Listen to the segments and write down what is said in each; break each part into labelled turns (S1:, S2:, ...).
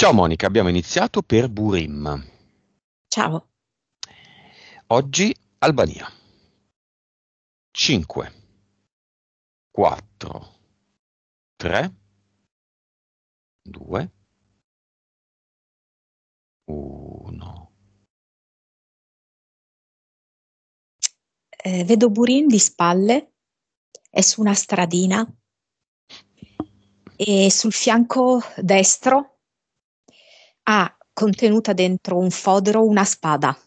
S1: Ciao Monica, abbiamo
S2: iniziato per Burim. Ciao. Oggi Albania. 5, 4,
S1: 3, 2, 1. Eh, vedo Burim di spalle, è su una stradina
S3: e sul fianco destro ha contenuta dentro un fodero una spada.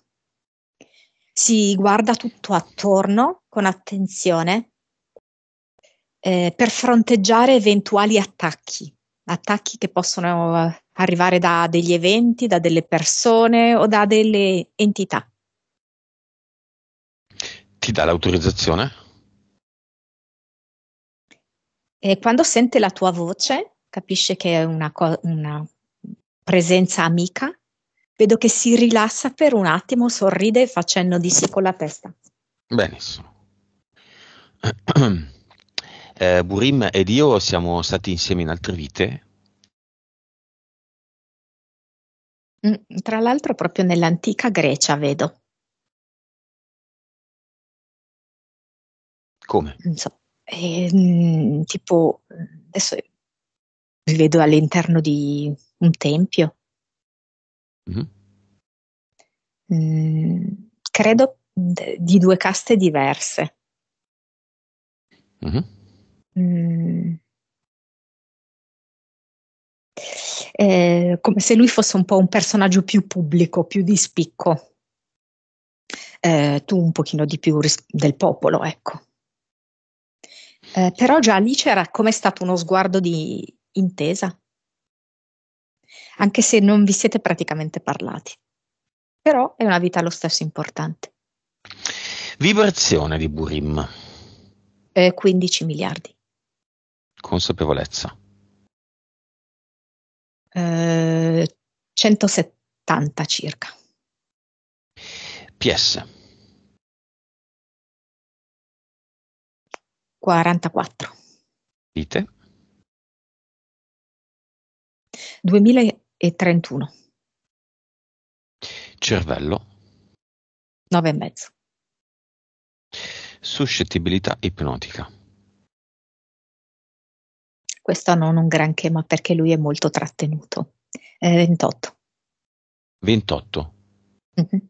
S3: Si guarda tutto attorno con attenzione eh, per fronteggiare eventuali attacchi, attacchi che possono eh, arrivare da degli eventi, da delle persone o da delle entità.
S1: Ti dà l'autorizzazione?
S3: E quando sente la tua voce, capisce che è una, co- una presenza amica, vedo che si rilassa per un attimo, sorride facendo di sì con la testa.
S2: Benissimo. Eh, Burim ed io siamo stati insieme in altre vite.
S1: Mm, tra l'altro proprio nell'antica Grecia, vedo. Come? So, eh, tipo, adesso vi vedo all'interno di un tempio. Mm-hmm. Mm, credo di due caste diverse. Mm-hmm. Mm. Eh, come se lui fosse un po' un personaggio più pubblico, più di spicco. Eh, tu un
S3: pochino di più ris- del popolo, ecco. Eh, però già lì c'era come stato uno sguardo di intesa anche se non vi siete praticamente parlati. Però è una vita allo stesso importante.
S2: Vibrazione di Burim.
S3: Eh, 15 miliardi.
S2: Consapevolezza.
S1: Eh, 170 circa. PS. 44. Dite. 2000, e 31. Cervello. 9 e mezzo. Suscettibilità ipnotica.
S3: Questo non un granché, ma perché lui è molto trattenuto. È 28.
S2: 28. Mm-hmm.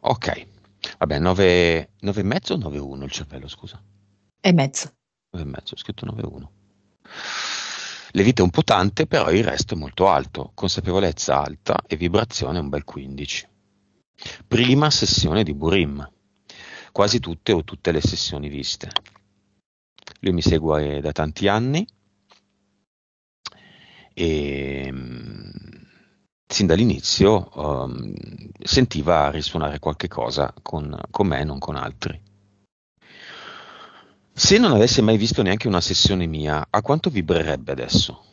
S2: Ok. Vabbè, 9, 9 e mezzo o 9 1 il cervello, scusa? E mezzo. 9 e mezzo, ho scritto 9 1. Le vite un po' tante, però il resto è molto alto, consapevolezza alta e vibrazione un bel 15. Prima sessione di Burim, quasi tutte o tutte le sessioni viste. Lui mi segue da tanti anni e ehm, sin dall'inizio um, sentiva risuonare qualche cosa con, con me e non con altri se non avesse mai visto neanche una sessione mia, a quanto vibrerebbe adesso?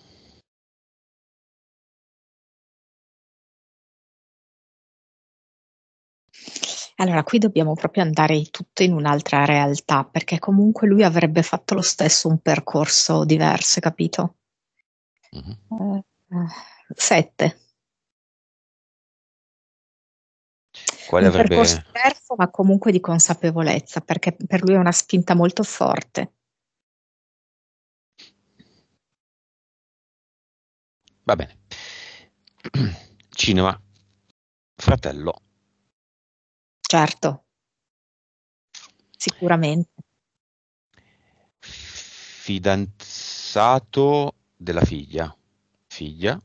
S1: Allora, qui dobbiamo proprio andare tutto in un'altra realtà, perché comunque lui avrebbe fatto lo stesso un percorso diverso, capito? Mh-mh. Eh, eh, Quale un avrebbe... percorso diverso, ma comunque di consapevolezza, perché per lui è una spinta molto forte. Va bene.
S2: Cinema, fratello.
S1: Certo,
S3: sicuramente.
S2: Fidanzato della figlia, figlia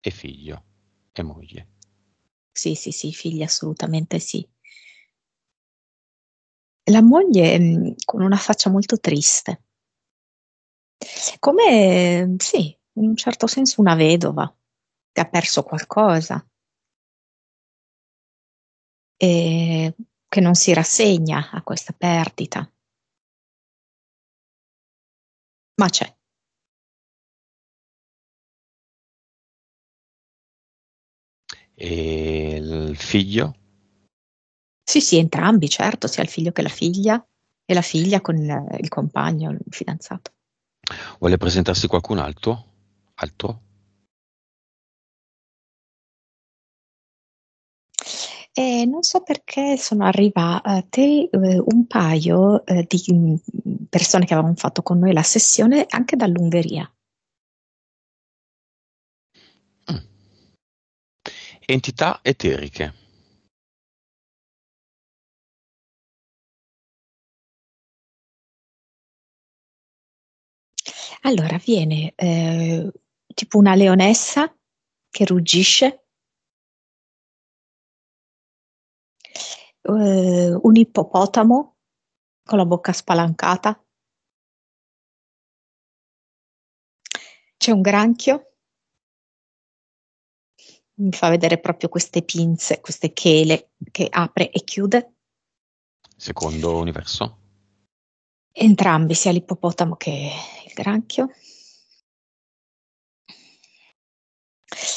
S2: e figlio e moglie.
S3: Sì, sì, sì, figli assolutamente sì. La moglie, mm, con una faccia molto triste. Come sì, in un certo senso una vedova, che ha
S1: perso qualcosa. e che non si rassegna a questa perdita. Ma c'è.
S2: E il figlio?
S1: Sì, sì,
S3: entrambi, certo, sia il figlio che la figlia, e la figlia con eh, il compagno, il fidanzato.
S2: Vuole presentarsi qualcun altro? Altro?
S1: Eh, non so perché sono
S3: arrivate eh, un paio eh, di mm, persone che avevano fatto con noi la
S1: sessione anche dall'Ungheria. Entità eteriche. Allora viene, ehm, tipo una leonessa che ruggisce. Uhm, un ippopotamo con la bocca spalancata. C'è un granchio mi fa vedere proprio queste pinze, queste chele che apre e chiude.
S2: Secondo universo?
S3: Entrambi, sia l'ippopotamo che
S1: il granchio.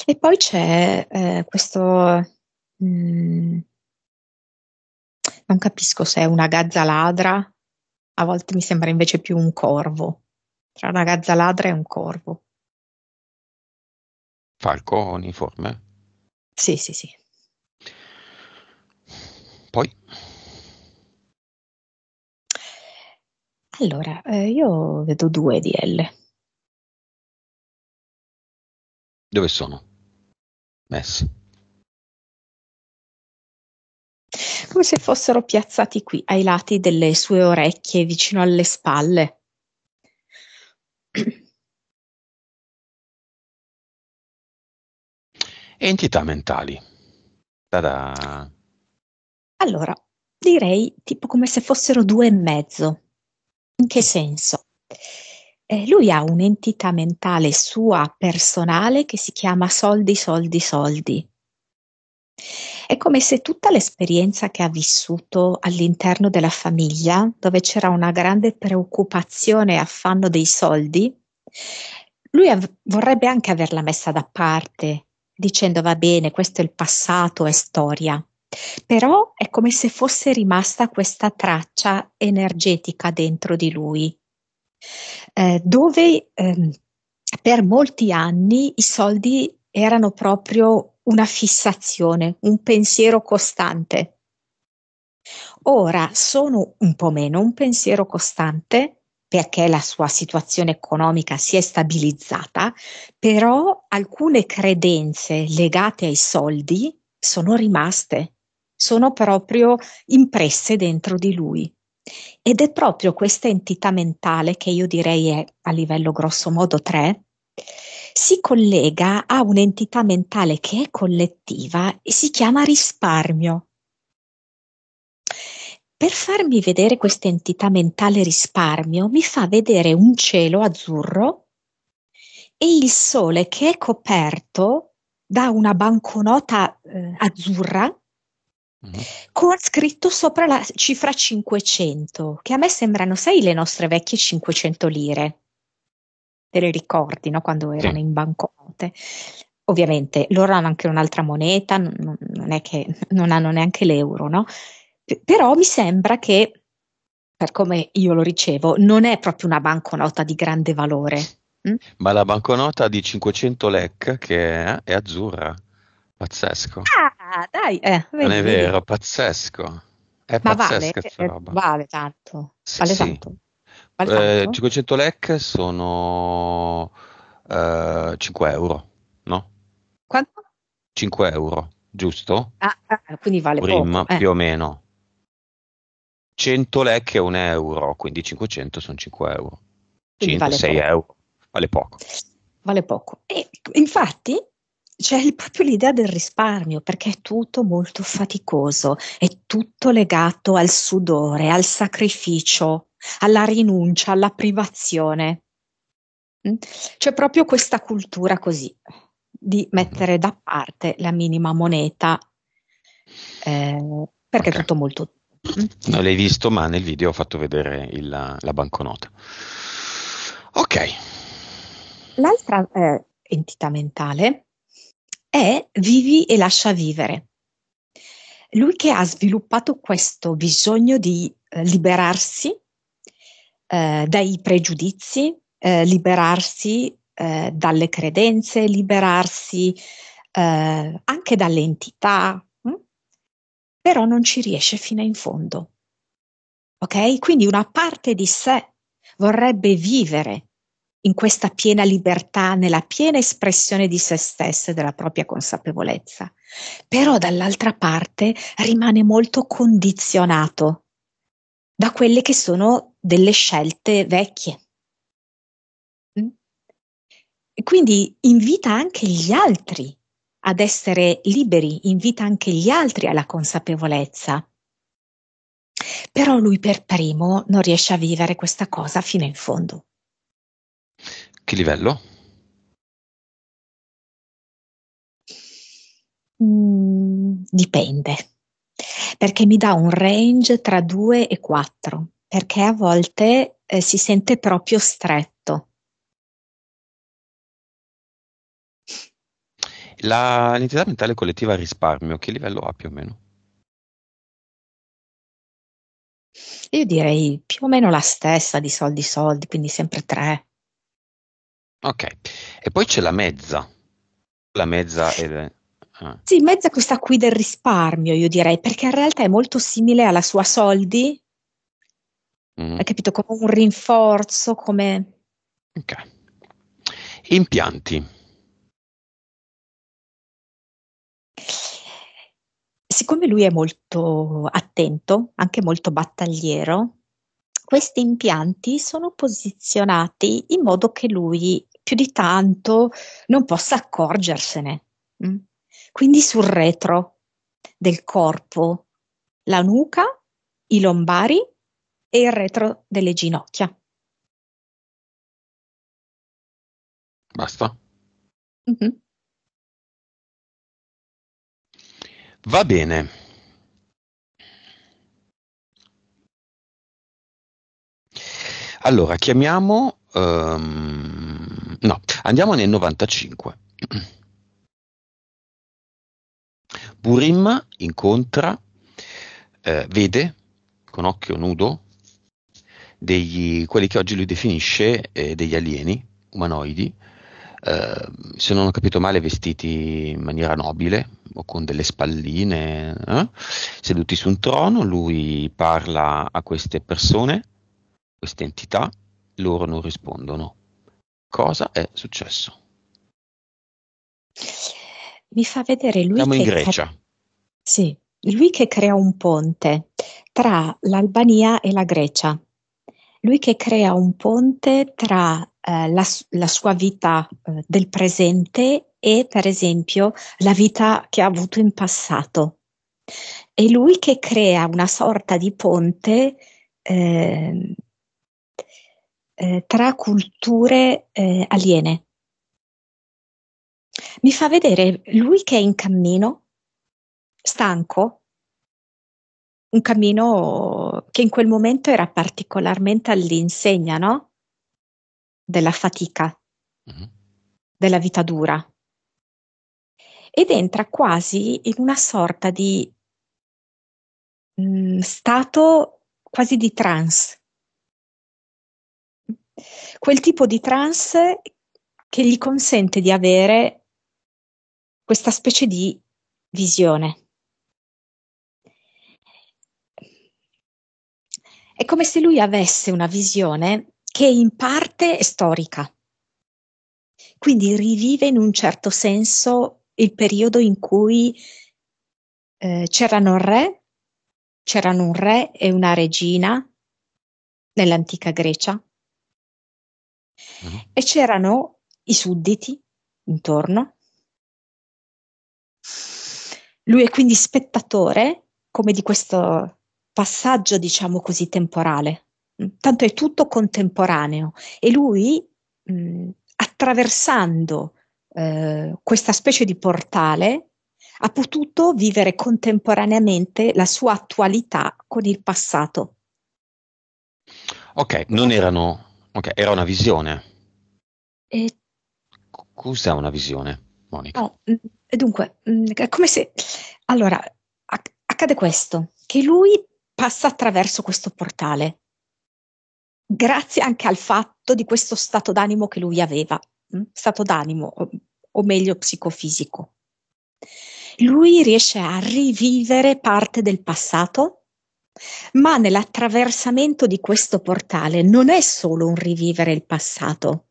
S1: E poi c'è eh, questo, mh, mm,
S3: non capisco se è una gazza ladra, a volte mi sembra invece più un corvo,
S1: tra una gazza ladra e un corvo.
S2: Falco uniforme? Sì, sì, sì. Poi?
S1: Allora, ehm, io vedo 2 DL. Dove sono? Messi. Come se fossero piazzati qui, ai lati delle sue orecchie, vicino alle spalle.
S2: Entità mentali. Ta-da.
S1: Allora,
S3: direi tipo come se fossero due e mezzo. In che senso? Eh, lui ha un'entità mentale sua personale che si chiama soldi, soldi, soldi. È come se tutta l'esperienza che ha vissuto all'interno della famiglia, dove c'era una grande preoccupazione e affanno dei soldi, lui av- vorrebbe anche averla messa da parte dicendo va bene, questo è il passato, è storia. Però è come se fosse rimasta questa traccia energetica dentro di lui, eh, dove ehm, per molti anni i soldi erano proprio una fissazione, un pensiero costante. Ora sono un po' meno un pensiero costante, perché la sua situazione economica si è stabilizzata, però alcune credenze legate ai soldi sono rimaste, sono proprio impresse dentro di lui. Ed è proprio questa entità mentale, che io direi è a livello grosso modo 3, si collega a un'entità mentale che è collettiva e si chiama risparmio. Per farmi vedere questa entità mentale risparmio, mi fa vedere un cielo azzurro e il sole che è coperto da una banconota eh, azzurra mm-hmm. con scritto sopra la cifra 500, che a me sembrano, sai, le nostre vecchie 500 lire. Te le ricordi, no? Quando erano sì. in banconote. Ovviamente loro hanno anche un'altra moneta, non, non è che non hanno neanche l'euro, no? però mi sembra che, per come io lo ricevo, non è proprio una banconota di grande valore.
S2: Mm? Ma la banconota di 500 lec che è, è azzurra, pazzesco.
S3: Ah, dai, eh, vedi, non è vedi. vero,
S2: pazzesco. È Ma pazzesca vale, eh,
S3: vale tanto. Sì, vale sì. tanto.
S2: Vale eh, 500 lec sono eh, 5 euro, no? Quanto? 5 euro, giusto?
S3: Ah, ah, quindi vale Prima, poco. Eh. più
S2: o meno. 100 lec è un euro, quindi 500 sono 5 euro. 5, vale 6 poco. euro, vale poco.
S3: Vale poco. E infatti c'è proprio l'idea del risparmio perché è tutto molto faticoso, è tutto legato al sudore, al sacrificio, alla rinuncia, alla privazione. Mm? C'è proprio questa cultura così di mhm. mettere da parte la minima moneta eh, perché okay. è tutto molto
S2: non l'hai visto, ma nel video ho fatto vedere il, la banconota. Ok.
S3: L'altra eh, entità mentale è vivi e lascia vivere. Lui che ha sviluppato questo bisogno di eh, liberarsi eh, dai pregiudizi, eh, liberarsi eh, dalle credenze, liberarsi eh, anche dalle entità, però non ci riesce fino in fondo. Ok? Quindi una parte di sé vorrebbe vivere in questa piena libertà, nella piena espressione di se stessa e della propria consapevolezza. Però dall'altra parte rimane molto condizionato da quelle che sono delle scelte vecchie. Mm? Quindi invita anche gli altri ad essere liberi, invita anche gli altri alla consapevolezza.
S1: Però lui per primo non riesce a vivere questa cosa fino in fondo. Che livello? Mm, dipende, perché mi dà un range
S3: tra 2 e 4, perché a volte eh, si sente proprio stretto
S1: La,
S2: l'entità mentale collettiva risparmio, che livello ha più o meno?
S3: Io direi più o meno la stessa di soldi soldi, quindi sempre tre.
S2: Ok, e poi c'è la mezza. La mezza è... Ah.
S3: Sì, mezza questa qui del risparmio, io direi, perché in realtà è molto simile alla sua soldi. Mm. Hai capito? Come un rinforzo, come... Ok.
S2: Impianti.
S3: siccome lui è molto attento, anche molto battagliero, questi impianti sono posizionati in modo che lui più di tanto non possa accorgersene. Mm. Quindi sul retro del corpo, la nuca,
S1: i lombari e il retro delle ginocchia. Basta. Mm-hmm. Va bene.
S2: Allora, chiamiamo... Um, no, andiamo nel 95. Burim incontra, eh, vede con occhio nudo degli, quelli che oggi lui definisce eh, degli alieni umanoidi eh, se non ho capito male, vestiti in maniera nobile o con delle spalline, eh? seduti su un trono, lui parla a queste persone, queste entità, loro non rispondono. Cosa è successo?
S3: Mi fa vedere lui Siamo in Grecia. Cre- sì, lui che crea un ponte tra l'Albania e la Grecia. Lui che crea un ponte tra eh, la, la, sua vita eh, del presente e per esempio la vita che ha avuto in passato. È lui che crea una sorta di ponte ehm, eh, tra culture eh, aliene. Mi fa vedere lui che è in cammino, stanco, un cammino che in quel momento era particolarmente all'insegna, no? della fatica, mm-hmm. della vita dura. Ed entra quasi in una sorta di mh, mm, stato quasi di trance. Quel tipo di trance che gli consente di avere questa specie di visione. È come se lui avesse una visione che in parte è storica. Quindi rivive in un certo senso il periodo in cui eh, c'erano un re, c'erano un re e una regina nell'antica Grecia mm. e c'erano i sudditi intorno. Lui è quindi spettatore come di questo passaggio, diciamo così, temporale tanto è tutto contemporaneo e lui mh, attraversando eh, questa specie di portale ha potuto vivere contemporaneamente la sua attualità con il passato.
S2: Ok, non erano. Okay, era una visione. E... Cos'è una visione, Monica?
S3: No, e dunque, è come se. Allora, accade questo, che lui passa attraverso questo portale grazie anche al fatto di questo stato d'animo che lui aveva, mm? stato d'animo, o meglio psicofisico. Lui riesce a rivivere parte del passato, ma nell'attraversamento di questo portale non è solo un rivivere il passato,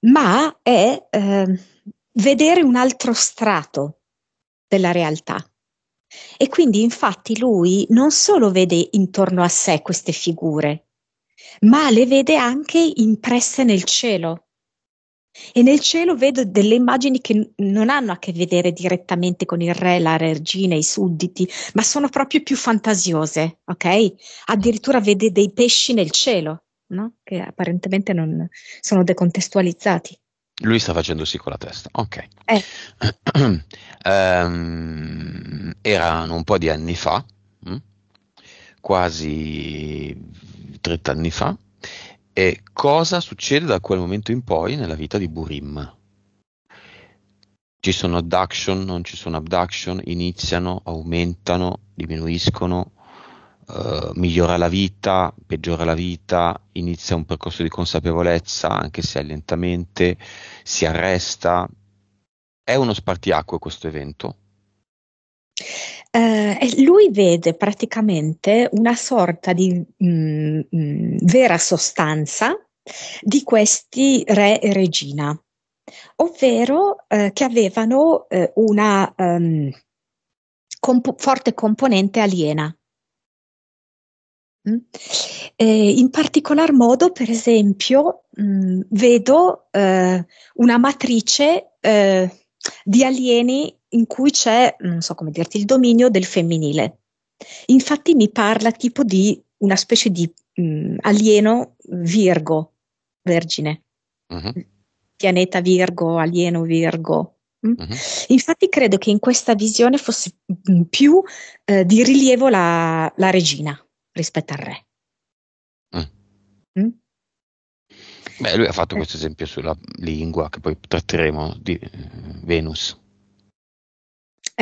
S3: ma è eh, vedere un altro strato della realtà. E quindi infatti lui non solo vede intorno a sé queste figure, ma le vede anche impresse nel cielo. E nel cielo vedo delle immagini che non hanno a che vedere direttamente con il re, la regina, i sudditi, ma sono proprio più fantasiose, ok? Addirittura vede dei pesci nel cielo, no? Che apparentemente non sono decontestualizzati.
S2: Lui sta facendo sì con la testa, ok. Eh. um, erano un po' di anni fa, quasi 30 anni fa. E cosa succede da quel momento in poi nella vita di Burim? Ci sono abduction, non ci sono abduction, iniziano, aumentano, diminuiscono, Uh, migliora la vita, peggiora la vita, inizia un percorso di consapevolezza, anche se lentamente, si arresta. È uno spartiacque questo evento,
S3: eh, lui vede praticamente una sorta di mh, mm, mh, mm, vera sostanza di questi re e regina, ovvero eh, che avevano eh, una um, ehm, comp- forte componente aliena. Mm? in particolar modo, per esempio, mh, mm, vedo eh, una matrice eh, di alieni in cui c'è, non so come dirti, il dominio del femminile. Infatti mi parla tipo di una specie di mh, mm, alieno Virgo, vergine. Uh-huh. Pianeta Virgo, alieno Virgo. Uh-huh. Infatti credo che in questa visione fosse mm, più eh, di rilievo la, la, regina rispetto al re.
S2: Uh. Mm? Beh, lui ha fatto eh. questo esempio sulla lingua che poi tratteremo di eh, Venus.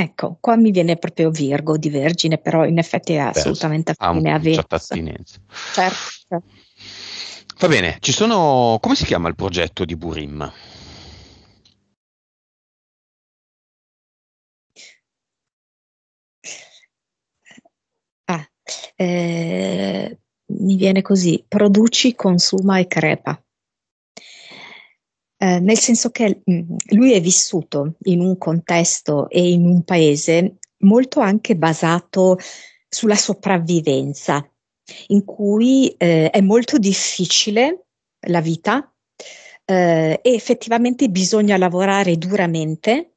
S3: Ecco, qua mi viene proprio Virgo di Vergine, però in effetti è assolutamente
S2: affine a Venere. attinenza.
S1: Certo, certo.
S2: Va bene, ci sono... come si chiama il progetto di Burim?
S1: Ah,
S3: eh, mi viene così, produci, consuma e crepa eh, nel senso che mm, lui è vissuto in un contesto e in un paese molto anche basato sulla sopravvivenza, in cui eh, è molto difficile la vita eh, e effettivamente bisogna lavorare duramente.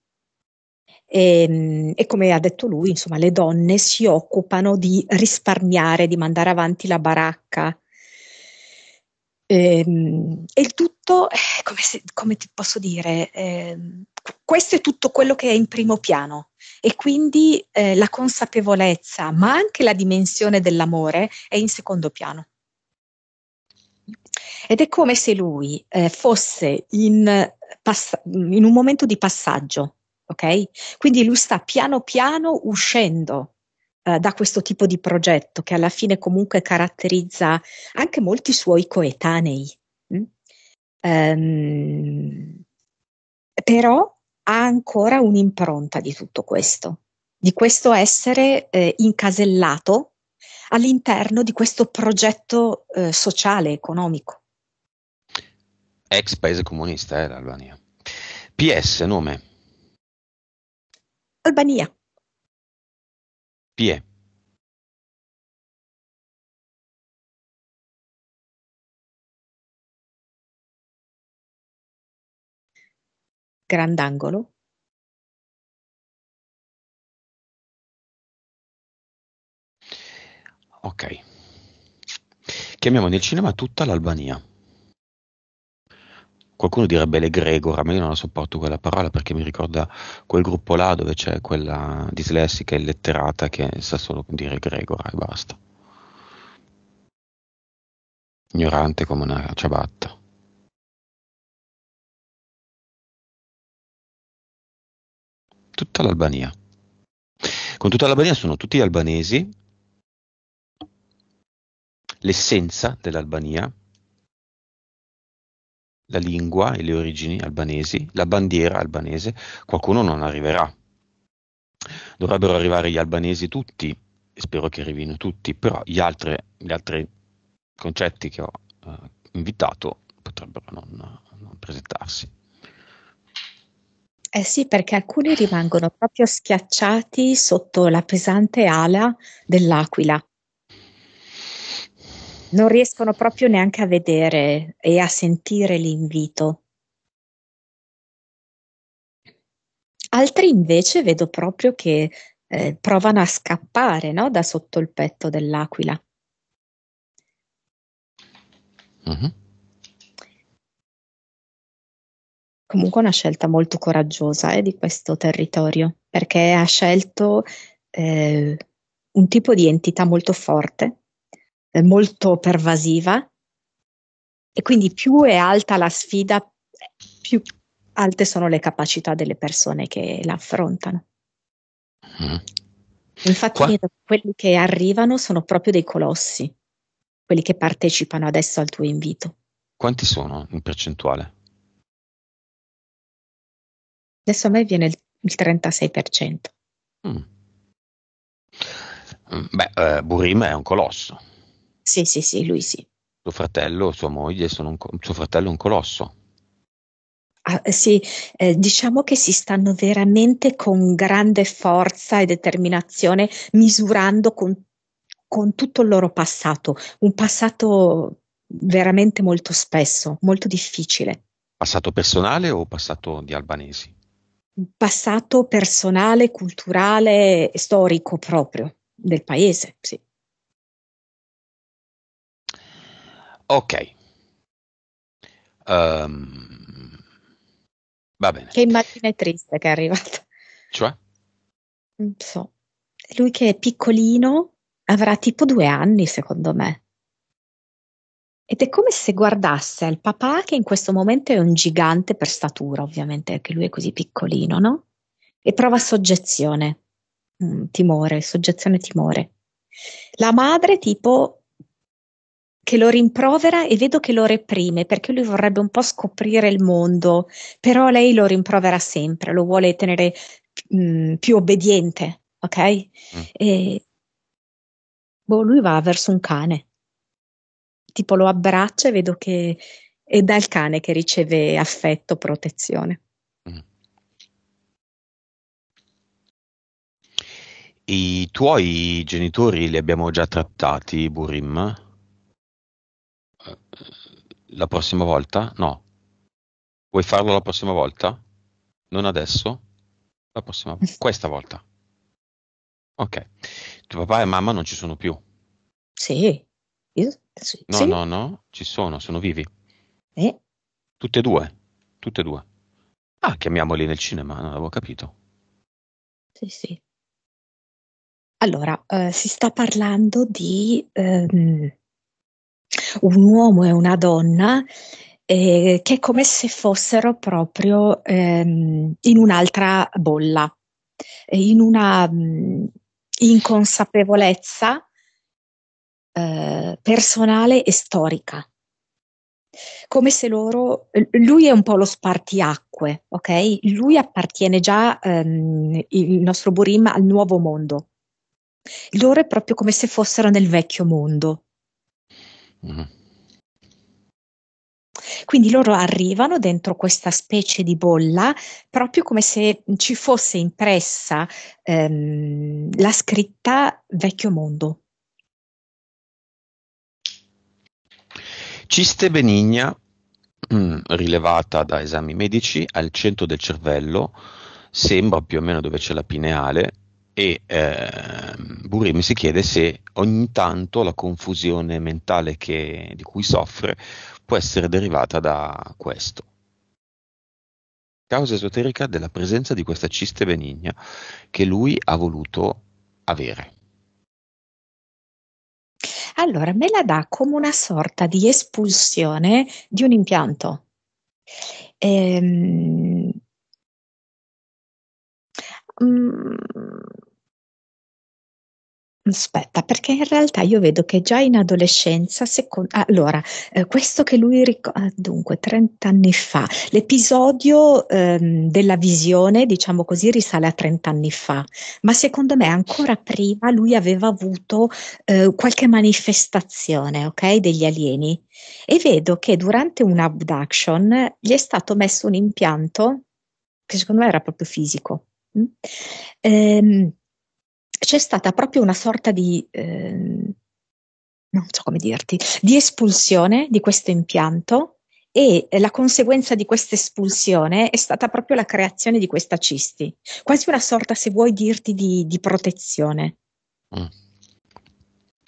S3: E, ehm, e, come ha detto lui, insomma, le donne si occupano di risparmiare, di mandare avanti la baracca, Ehm, e, il tutto, eh, come, se, come, ti posso dire, eh, questo è tutto quello che è in primo piano e quindi eh, la consapevolezza, ma anche la dimensione dell'amore è in secondo piano. Ed è come se lui eh, fosse in, pass- in, un momento di passaggio, ok? Quindi lui sta piano piano uscendo eh, da questo tipo di progetto che alla fine comunque caratterizza anche molti suoi coetanei. Mm? Um, però ha ancora un'impronta di tutto questo, di questo essere eh, incasellato all'interno di questo progetto eh, sociale, economico.
S2: Ex paese comunista, eh, l'Albania. PS, nome? Albania pie
S1: grandangolo
S2: Okay. Chiamiamo nel cinema tutta l'Albania qualcuno direbbe l'egregora, ma io non la sopporto quella parola perché mi ricorda quel gruppo là dove c'è quella dislessica illetterata che sa solo dire egregora e basta. Ignorante come una ciabatta. Tutta l'Albania. Con tutta l'Albania sono tutti albanesi, l'essenza dell'Albania, la lingua e le origini albanesi, la bandiera albanese, qualcuno non arriverà. Dovrebbero arrivare gli albanesi tutti, spero che arrivino tutti, però gli altri, gli altri concetti che ho eh, invitato potrebbero non, non presentarsi.
S3: Eh sì, perché alcuni rimangono proprio schiacciati sotto la pesante ala dell'aquila non riescono proprio neanche a vedere e a sentire l'invito. Altri invece vedo proprio che eh, provano a scappare no? da sotto il petto dell'aquila.
S1: Uh-huh. Comunque una scelta molto coraggiosa eh, di questo territorio,
S3: perché ha scelto eh, un tipo di entità molto forte eh, molto pervasiva e quindi più è alta la sfida, più alte sono le capacità delle persone che la affrontano. Mm. Infatti Qua... quelli che arrivano sono proprio dei colossi, quelli che partecipano adesso al tuo invito.
S2: Quanti sono in percentuale?
S1: Adesso a me viene il, il 36%. Mm. mm.
S2: Beh, eh, Burima è un colosso. Sì, sì, sì, lui sì. Suo fratello, sua moglie, un, suo fratello è un colosso.
S3: Ah, eh, sì, eh, diciamo che si stanno veramente con grande forza e determinazione misurando con, con tutto il loro passato, un passato veramente molto spesso, molto difficile.
S2: Passato personale o passato di albanesi?
S3: Passato personale, culturale, storico proprio del paese, sì.
S2: Ok. Um, va bene.
S1: Che immagine triste che è arrivata.
S2: Cioè?
S3: Non so. Lui che è piccolino avrà tipo due anni, secondo me. Ed è come se guardasse al papà, che in questo momento è un gigante per statura, ovviamente, perché lui è così piccolino, no? E prova soggezione, mm, timore, soggezione timore. La madre tipo che lo rimprovera e vedo che lo reprime perché lui vorrebbe un po' scoprire il mondo, però lei lo rimprovera sempre, lo vuole tenere mh, mm, più obbediente, ok? Mm. E boh, lui va verso un cane, tipo lo abbraccia e vedo che è dal cane che riceve affetto, protezione. Mm.
S2: I tuoi genitori li abbiamo già trattati, Burim? la prossima volta? No. Vuoi farlo la prossima volta? Non adesso? La prossima volta? questa volta. Ok. Tuo papà e mamma non ci sono più. Sì. No, no, no, ci sono, sono vivi. Eh? Tutte e due. Tutte e due. Ah, chiamiamoli nel cinema, non avevo capito.
S3: Sì, sì. Allora, eh, si sta parlando di ehm, un uomo e una donna eh, che è come se fossero proprio ehm, in un'altra bolla, in una mh, mm, inconsapevolezza eh, personale e storica. Come se loro, lui è un po' lo spartiacque, ok? Lui appartiene già, ehm, il nostro Burim, al nuovo mondo. Loro è proprio come se fossero nel vecchio mondo Mhm. Quindi loro arrivano dentro questa specie di bolla, proprio come se ci fosse impressa, ehm, la scritta vecchio mondo.
S2: Ciste benigna, mm, rilevata da esami medici, al centro del cervello, sembra più o meno dove c'è la pineale, e eh, Burimi si chiede se ogni tanto la confusione mentale che, di cui soffre può essere derivata da questo. Causa esoterica della presenza di questa ciste benigna che lui ha voluto avere.
S3: Allora, me la dà come una sorta di espulsione di un impianto.
S1: Ehm, mm, Aspetta, perché in realtà io vedo
S3: che già in adolescenza, secon allora, ehm, questo che lui ricorda, ah, dunque 30 anni fa, l'episodio, ehm, della visione, diciamo così, risale a 30 anni fa, ma secondo me ancora prima lui aveva avuto, ehm, qualche manifestazione, okay, degli alieni e vedo che durante un'abduction gli è stato messo un impianto che secondo me era proprio fisico, mh, mm, ehm c'è stata proprio una sorta di, eh, non so come dirti, di espulsione di questo impianto e la conseguenza di questa espulsione è stata proprio la creazione di questa cisti, quasi una sorta, se vuoi dirti, di, di protezione. Mm.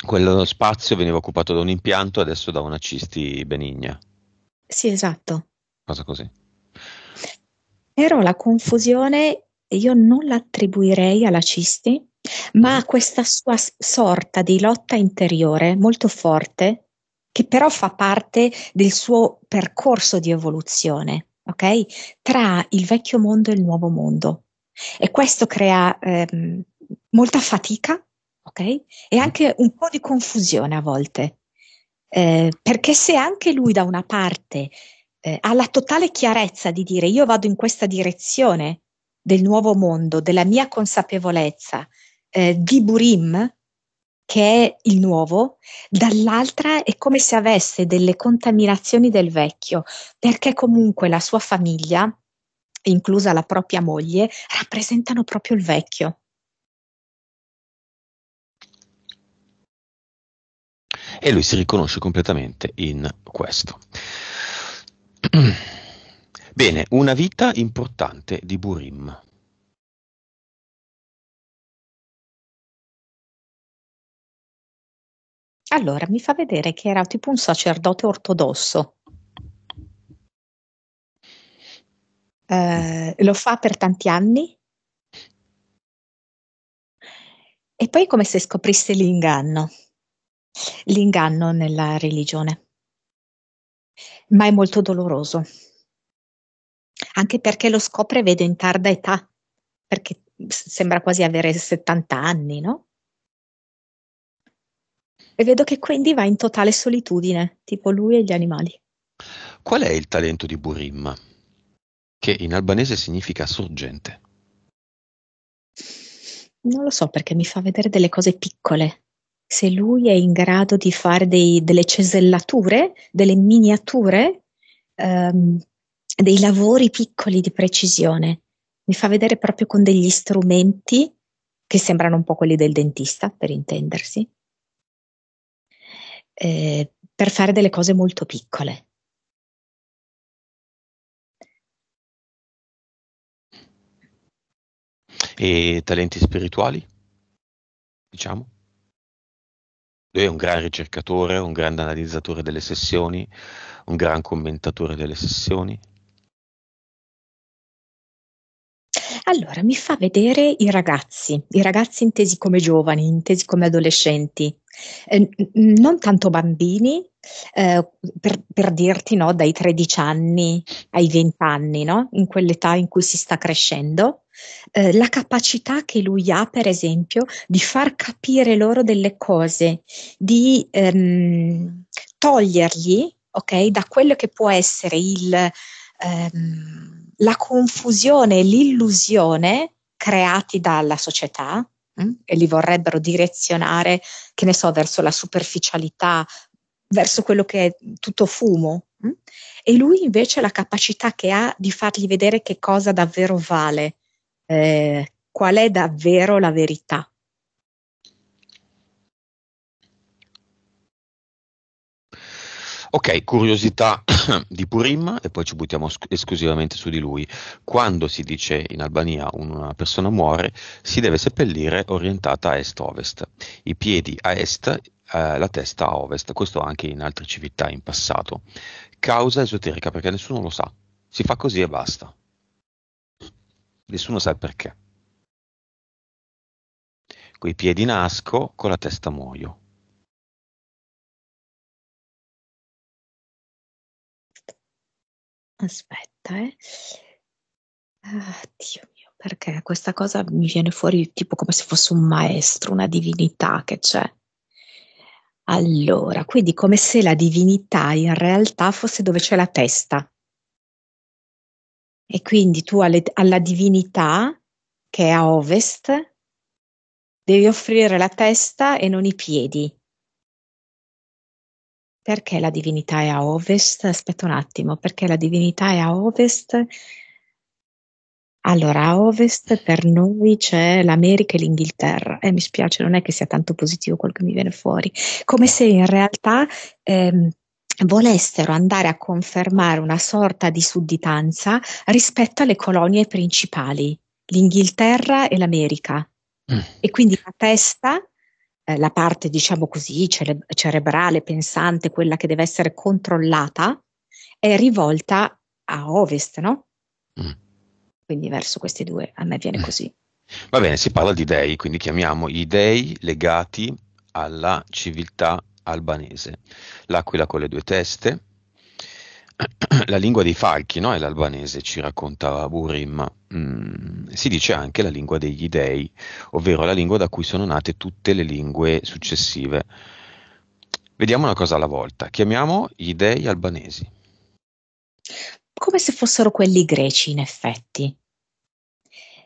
S2: Quello spazio veniva occupato da un impianto, adesso da una cisti benigna.
S3: Sì, esatto. Cosa così. Però la confusione io non l'attribuirei alla cisti, ma ha mm. questa sua sorta di lotta interiore molto forte, che però fa parte del suo percorso di evoluzione, okay, tra il vecchio mondo e il nuovo mondo. E questo crea ehm, molta fatica, okay, E mm. anche un po' di confusione a volte. Eh, perché se anche lui da una parte eh, ha la totale chiarezza di dire io vado in questa direzione del nuovo mondo, della mia consapevolezza, eh, di Burim, che è il nuovo, dall'altra è come se avesse delle contaminazioni del vecchio, perché comunque la sua famiglia, inclusa la propria moglie, rappresentano proprio
S1: il vecchio.
S2: E lui si riconosce completamente in questo. Bene, una vita importante di Burim.
S1: Allora, mi fa vedere che era tipo un sacerdote ortodosso.
S3: Eh, lo fa per tanti anni e poi come se scoprisse l'inganno, l'inganno nella religione. Ma è molto doloroso, anche perché lo scopre, vedo, in tarda età, perché sembra quasi avere 70 anni, no? E vedo che quindi va in totale solitudine, tipo lui e gli animali.
S2: Qual è il talento di Burim? Che in albanese significa sorgente.
S3: Non lo so perché mi fa vedere delle cose piccole. Se lui è in grado di fare dei, delle cesellature, delle miniature, ehm, dei lavori piccoli di precisione, mi fa vedere proprio con degli strumenti che sembrano un po' quelli del dentista, per intendersi,
S1: eh, per fare delle cose molto piccole.
S2: E talenti spirituali, diciamo? Lui è un gran ricercatore, un grande analizzatore delle sessioni, un gran commentatore delle sessioni.
S1: Allora, mi fa vedere
S3: i ragazzi, i ragazzi intesi come giovani, intesi come adolescenti, eh, non tanto bambini, eh, per, per, dirti no, dai 13 anni ai 20 anni, no? in quell'età in cui si sta crescendo, eh, la capacità che lui ha, per esempio, di far capire loro delle cose, di ehm, togliergli okay, da quello che può essere il, ehm, la confusione, l'illusione creati dalla società, mh? Mm? e li vorrebbero direzionare, che ne so, verso la superficialità, verso quello che è tutto fumo. Mh? Mm? E lui invece la capacità che ha di fargli vedere che cosa davvero vale, eh, qual è davvero la verità.
S2: Ok, curiosità di Purim e poi ci buttiamo sc- esclusivamente su di lui. Quando si dice in Albania una persona muore, si deve seppellire orientata a est-ovest, i piedi a est, eh, la testa a ovest, questo anche in altre civiltà in passato. Causa esoterica perché nessuno lo sa, si fa così e basta. Nessuno sa il perché. Coi piedi nasco, con la testa muoio.
S1: Aspetta eh. Ah, Dio mio, perché questa cosa mi
S3: viene fuori tipo come se fosse un maestro, una divinità che c'è. Allora, quindi come se la divinità in realtà fosse dove c'è la testa. E quindi tu alle alla divinità, che è a ovest, devi offrire la testa e non i piedi perché la divinità è a ovest? Aspetta un attimo, perché la divinità è a ovest? Allora, a ovest per noi c'è l'America e l'Inghilterra e eh, mi spiace, non è che sia tanto positivo quello che mi viene fuori, come se in realtà ehm, volessero andare a confermare una sorta di sudditanza rispetto alle colonie principali, l'Inghilterra e l'America. Mm. E quindi la testa eh, la parte, diciamo così, cere- cerebrale, pensante, quella che deve essere controllata, è rivolta a ovest, no? Mm. Quindi verso questi due, a me viene mm. così.
S2: Va bene, si parla di dei, quindi chiamiamo i dei legati alla civiltà albanese. L'aquila con le due teste, la lingua dei falchi no? è l'albanese, ci raccontava Burim. Mm, si dice anche la lingua degli dei, ovvero la lingua da cui sono nate tutte le lingue successive. Vediamo una cosa alla volta. Chiamiamo gli dei albanesi.
S3: Come se fossero quelli greci, in effetti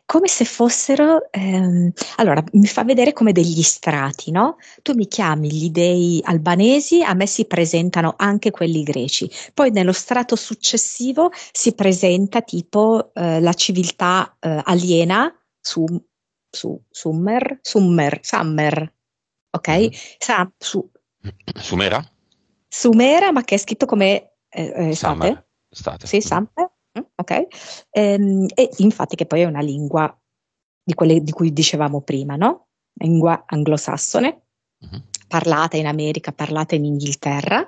S3: come se fossero, ehm, allora mi fa vedere come degli strati, no? Tu mi chiami gli dei albanesi, a me si presentano anche quelli greci, poi nello strato successivo si presenta tipo eh, la civiltà eh, aliena su, su Summer, Summer, Summer, ok? Mm-hmm. Sa, su, Sumera? Sumera, ma che è scritto come eh, eh estate? Summer, estate. Sì, mm. Summer ok? Ehm, e infatti che poi è una lingua di quelle di cui dicevamo prima, no? Lingua anglosassone, uh-huh. parlata in America, parlata in Inghilterra.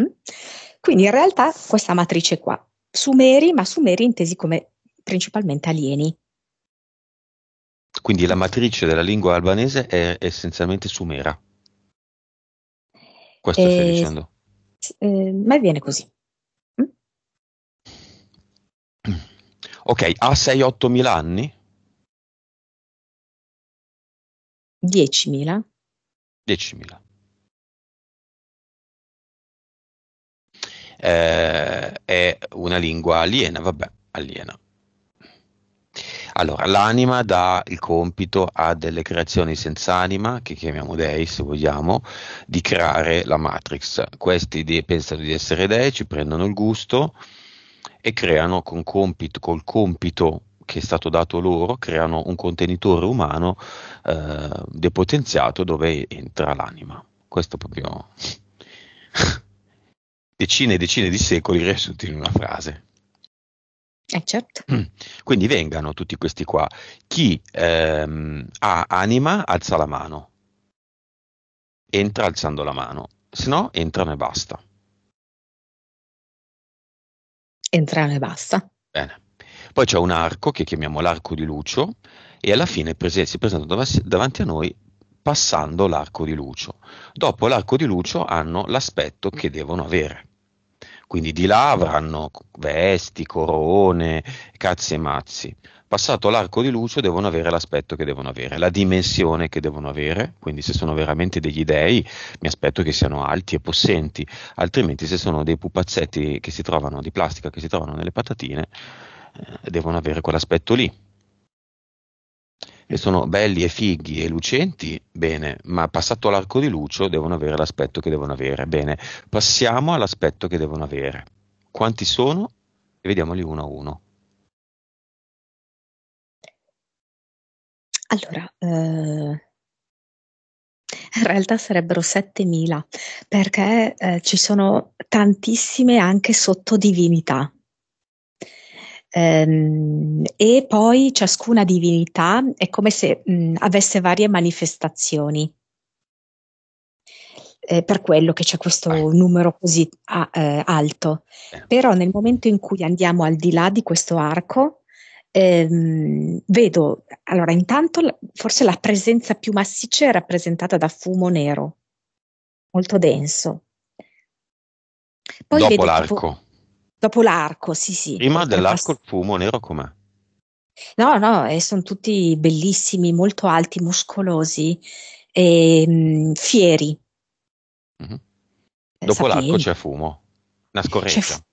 S3: Mm? Quindi in realtà questa matrice qua, sumeri, ma sumeri intesi come principalmente alieni.
S2: Quindi la matrice della lingua albanese è essenzialmente sumera. Questo eh, stai dicendo?
S3: Eh, ma viene così.
S2: Ok, ha 6-8 mila anni?
S1: 10.000. 10.000.
S2: Eh, è una lingua aliena, vabbè, aliena. Allora, l'anima dà il compito a delle creazioni senza anima, che chiamiamo dei se vogliamo, di creare la Matrix. Questi pensano di essere dei, ci prendono il gusto, e creano con compito, col compito che è stato dato loro, creano un contenitore umano eh, depotenziato dove entra l'anima. Questo proprio decine e decine di secoli riassunti in una frase. Eh certo. Quindi vengano tutti questi qua. Chi ehm, ha anima alza la mano, entra alzando la mano, se no entrano e basta
S1: entrare e basta.
S2: Bene. Poi c'è un arco che chiamiamo l'arco di Lucio e alla fine prese- si presentano davanti a noi passando l'arco di Lucio. Dopo l'arco di Lucio hanno l'aspetto che devono avere. Quindi di là avranno vesti, corone, cazzi e mazzi passato l'arco di luce devono avere l'aspetto che devono avere, la dimensione che devono avere, quindi se sono veramente degli dei mi aspetto che siano alti e possenti, altrimenti se sono dei pupazzetti che si trovano di plastica che si trovano nelle patatine eh, devono avere quell'aspetto lì. E sono belli e fighi e lucenti, bene, ma passato l'arco di luce devono avere l'aspetto che devono avere, bene, passiamo all'aspetto che devono avere. Quanti sono? E vediamoli uno a uno.
S1: Allora, uhm in realtà sarebbero 7000
S3: perché, ehm, ci sono tantissime anche sottodivinità. Ehm, e poi ciascuna divinità è come se, mhmm, avesse varie manifestazioni. È per quello che c'è questo Ah. numero così a ehm, alto. Eh. Però nel momento in cui andiamo al di là di questo arco ehm, vedo, allora intanto forse la presenza più massiccia è rappresentata da fumo nero, molto denso. Poi dopo l'arco. Tipo, dopo l'arco, sì
S2: sì. Prima dell'arco il fumo nero com'è?
S3: No, no, eh, sono tutti bellissimi, molto alti, muscolosi e ehm, mh, fieri.
S2: Mm-hmm. Dopo Sapienti. l'arco c'è fumo, una scorrezza. Fu-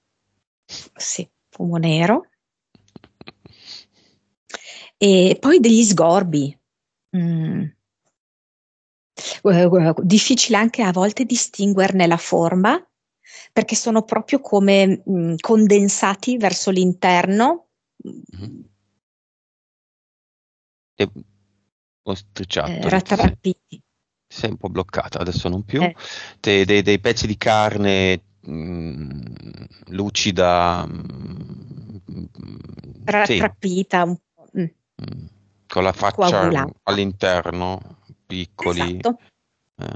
S3: sì, fumo nero. E poi degli sgorbi. Mm. Eh, eh, difficile anche a volte distinguerne la forma perché sono proprio come mh, mm, condensati verso l'interno.
S2: Mm-hmm. E ho strisciato. Eh, rattrappiti. Sei un po' bloccata, adesso non più. Eh. Te, dei, dei, pezzi di carne mh, mm, lucida. Mh,
S3: mm, rattrappita, sì. un Mm.
S2: con la faccia coagulata. all'interno, piccoli, esatto.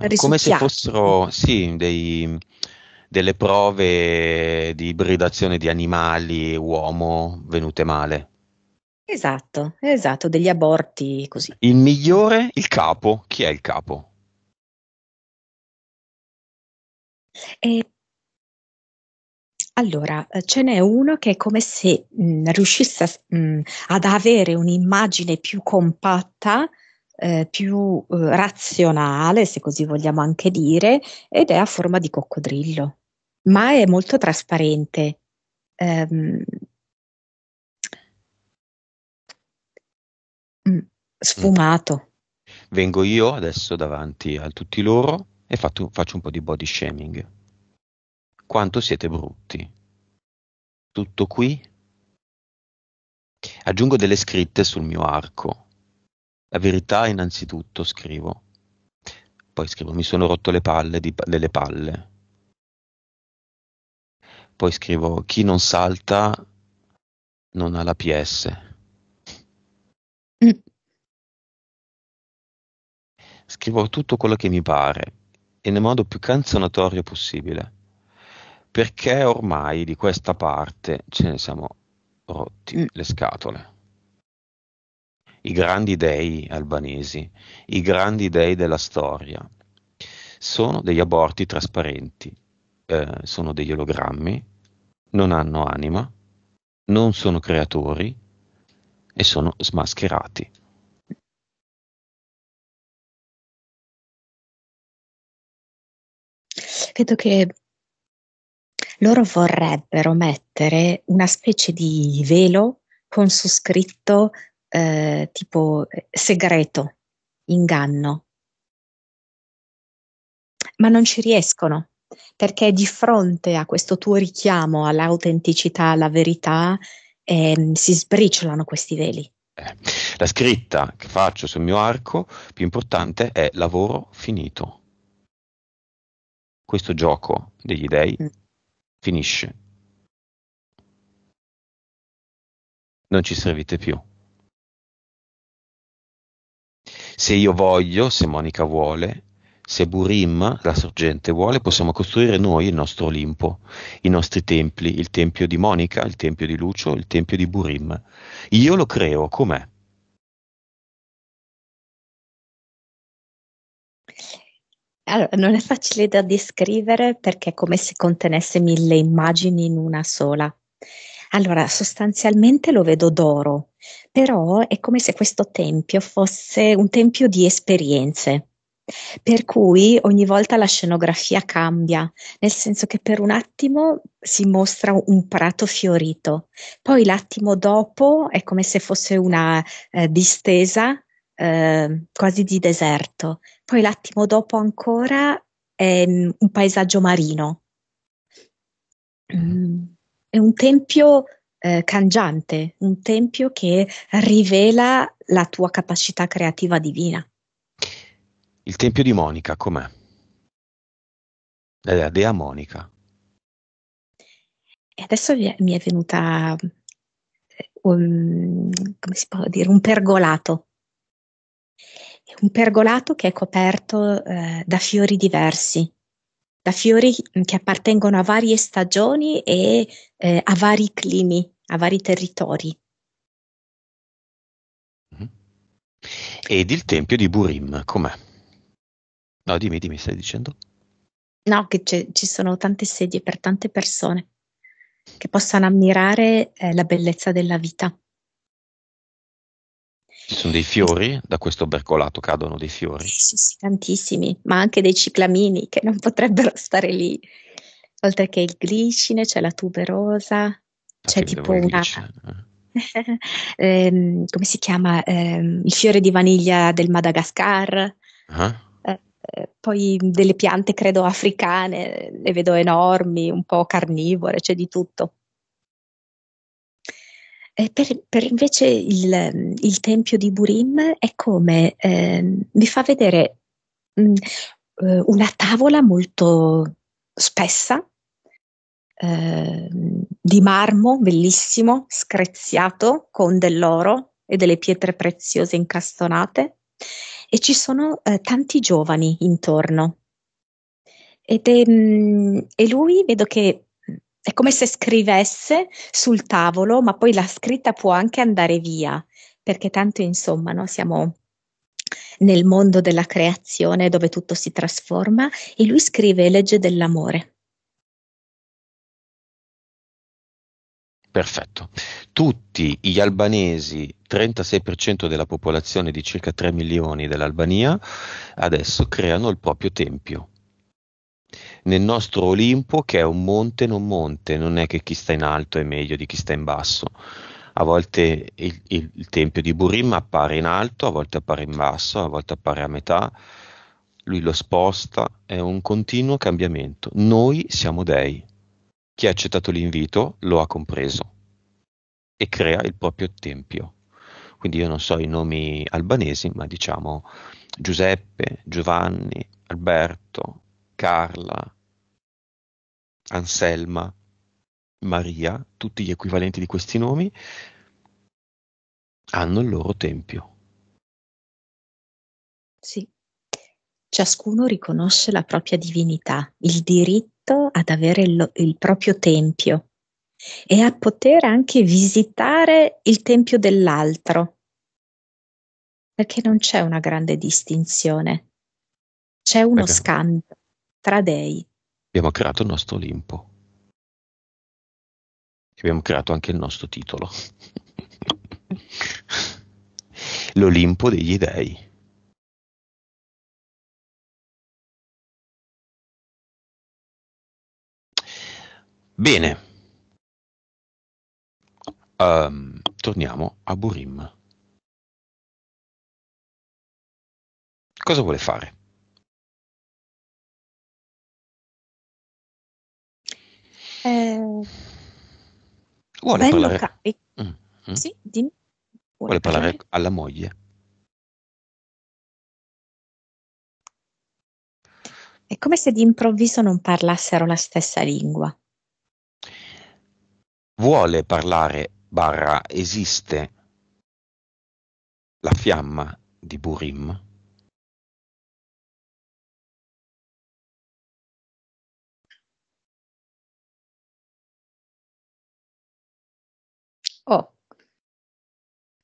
S2: eh, come se fossero sì, dei, delle prove di ibridazione di animali e uomo venute male.
S3: Esatto, esatto, degli aborti
S1: così.
S2: Il migliore, il capo, chi è il capo?
S1: E eh, allora, eh, ce n'è uno che
S3: è come se, mhmm, riuscisse a mm, ad avere un'immagine più compatta, ehm, più, uhm, razionale, se così vogliamo anche dire, ed è a forma di coccodrillo, ma è molto trasparente. Ehm mm, sfumato.
S2: Vengo io adesso davanti a tutti loro e fatto faccio un po' di body shaming quanto siete brutti. Tutto qui? Aggiungo delle scritte sul mio arco. La verità innanzitutto scrivo. Poi scrivo mi sono rotto le palle di, delle palle. Poi scrivo chi non salta non ha la PS. Mm. Scrivo tutto quello che mi pare e nel modo più canzonatorio possibile perché ormai di questa parte ce ne siamo rotti mm. le scatole. I grandi dei albanesi, i grandi dei della storia, sono degli aborti trasparenti, eh, sono degli ologrammi, non hanno anima, non sono creatori e sono smascherati.
S1: Vedo che loro vorrebbero mettere una
S3: specie di velo con su scritto eh, tipo eh, segreto, inganno. Ma non ci riescono perché di fronte a questo tuo richiamo all'autenticità, alla verità, eh, si sbriciolano questi veli. Eh,
S2: la scritta che faccio sul mio arco più importante è lavoro finito. Questo gioco degli dei mm finisce. Non ci servite più. Se io voglio, se Monica vuole, se Burim, la sorgente, vuole, possiamo costruire noi il nostro Olimpo, i nostri templi, il tempio di Monica, il tempio di Lucio, il tempio di Burim. Io lo creo com'è.
S1: Allora, non è facile da
S3: descrivere perché è come se contenesse mille immagini in una sola. Allora, sostanzialmente lo vedo d'oro, però è come se questo tempio fosse un tempio di esperienze. Per cui ogni volta la scenografia cambia, nel senso che per un attimo si mostra un prato fiorito, poi l'attimo dopo è come se fosse una eh, distesa eh, quasi di deserto poi l'attimo dopo ancora è mm, un paesaggio marino. Mm. È un tempio eh, cangiante, un tempio che rivela la tua capacità creativa divina.
S2: Il tempio di Monica com'è? È eh, la dea Monica.
S3: E adesso mi è venuta eh, un, come si può dire, un pergolato un pergolato che è coperto eh, da fiori diversi, da fiori che appartengono a varie stagioni e eh, a vari climi, a vari territori.
S2: Mhm. Ed il tempio di Burim, com'è? No, dimmi, dimmi, stai dicendo?
S3: No, che ci sono tante sedie per tante persone che possano ammirare eh, la bellezza della vita.
S2: Ci sono dei fiori, da questo bercolato cadono dei fiori. Sì, sì,
S3: tantissimi, ma anche dei ciclamini che non potrebbero stare lì. Oltre che il glicine, c'è la tuberosa, ah, c'è tipo una... ehm, come si chiama? Ehm, il fiore di vaniglia del Madagascar.
S4: Uh-huh.
S3: poi delle piante, credo, africane, le vedo enormi, un po' carnivore, c'è di tutto. Eh, per, per, invece il, il, tempio di Burim è come eh, mi fa vedere mh, mm, eh, una tavola molto spessa, eh, di marmo bellissimo, screziato con dell'oro e delle pietre preziose incastonate e ci sono eh, tanti giovani intorno. Ed, è, mh, mm, e lui vedo che è come se scrivesse sul tavolo, ma poi la scritta può anche andare via, perché tanto insomma no, siamo nel mondo della creazione dove tutto si trasforma e lui scrive legge dell'amore.
S2: Perfetto. Tutti gli albanesi, 36% della popolazione di circa 3 milioni dell'Albania, adesso creano il proprio tempio nel nostro Olimpo che è un monte non monte, non è che chi sta in alto è meglio di chi sta in basso. A volte il, il, il tempio di Burim appare in alto, a volte appare in basso, a volte appare a metà, lui lo sposta, è un continuo cambiamento. Noi siamo dei. Chi ha accettato l'invito lo ha compreso e crea il proprio tempio. Quindi io non so i nomi albanesi, ma diciamo Giuseppe, Giovanni, Alberto, Carla, Anselma, Maria, tutti gli equivalenti di questi nomi, hanno il loro tempio.
S3: Sì. Ciascuno riconosce la propria divinità, il diritto ad avere il, il proprio tempio e a poter anche visitare il tempio dell'altro, perché non c'è una grande distinzione, c'è uno okay. Ecco. scambio tra dei.
S2: Abbiamo creato il nostro Olimpo. Abbiamo creato anche il nostro titolo. L'Olimpo degli
S1: dei. Bene, um, torniamo a Burim. Cosa vuole fare? Eh,
S2: vuole parlare, mm, mm. Sì, dimmi. Vuole, vuole parlare, parlare alla moglie.
S1: È come se di improvviso
S3: non parlassero la stessa lingua.
S2: Vuole parlare, barra, esiste la fiamma
S1: di Burim?